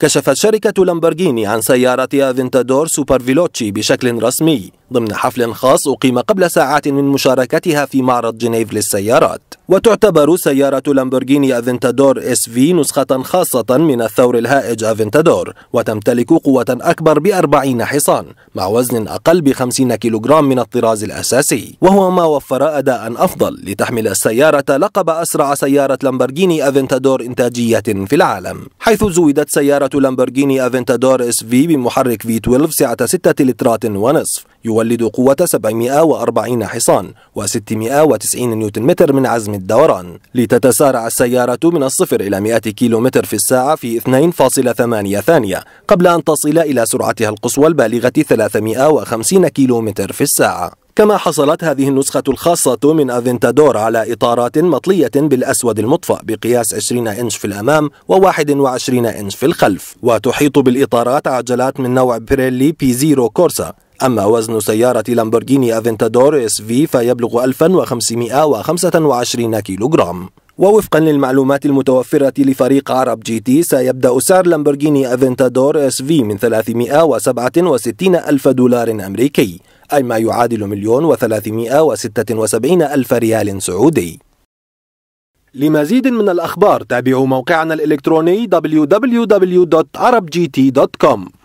كشفت شركة لامبرجيني عن سيارتها فينتادور سوبر فيلوتشي بشكل رسمي ضمن حفل خاص أقيم قبل ساعات من مشاركتها في معرض جنيف للسيارات وتعتبر سيارة لامبورغيني افنتادور اس في نسخة خاصة من الثور الهائج افنتادور وتمتلك قوة أكبر بأربعين حصان مع وزن أقل بخمسين كيلوغرام من الطراز الأساسي وهو ما وفر أداء أفضل لتحمل السيارة لقب أسرع سيارة لامبورغيني افنتادور إنتاجية في العالم حيث زودت سيارة لامبورغيني افنتادور اس في بمحرك في 12 سعة 6 لترات ونصف يولد قوة 740 حصان و690 نيوتن متر من عزم حجم الدوران لتتسارع السيارة من الصفر إلى 100 كيلومتر في الساعة في 2.8 ثانية قبل أن تصل إلى سرعتها القصوى البالغة 350 كيلومتر في الساعة كما حصلت هذه النسخة الخاصة من أفنتادور على إطارات مطلية بالأسود المطفأ بقياس 20 إنش في الأمام و21 إنش في الخلف وتحيط بالإطارات عجلات من نوع بريلي بي زيرو كورسا أما وزن سيارة لامبورغيني أفنتادور اس في فيبلغ 1525 كيلوغرام ووفقا للمعلومات المتوفرة لفريق عرب جي تي سيبدأ سعر لامبورغيني أفنتادور اس في من 367 ألف دولار أمريكي أي ما يعادل مليون و376 ألف ريال سعودي لمزيد من الأخبار تابعوا موقعنا الإلكتروني www.arabgt.com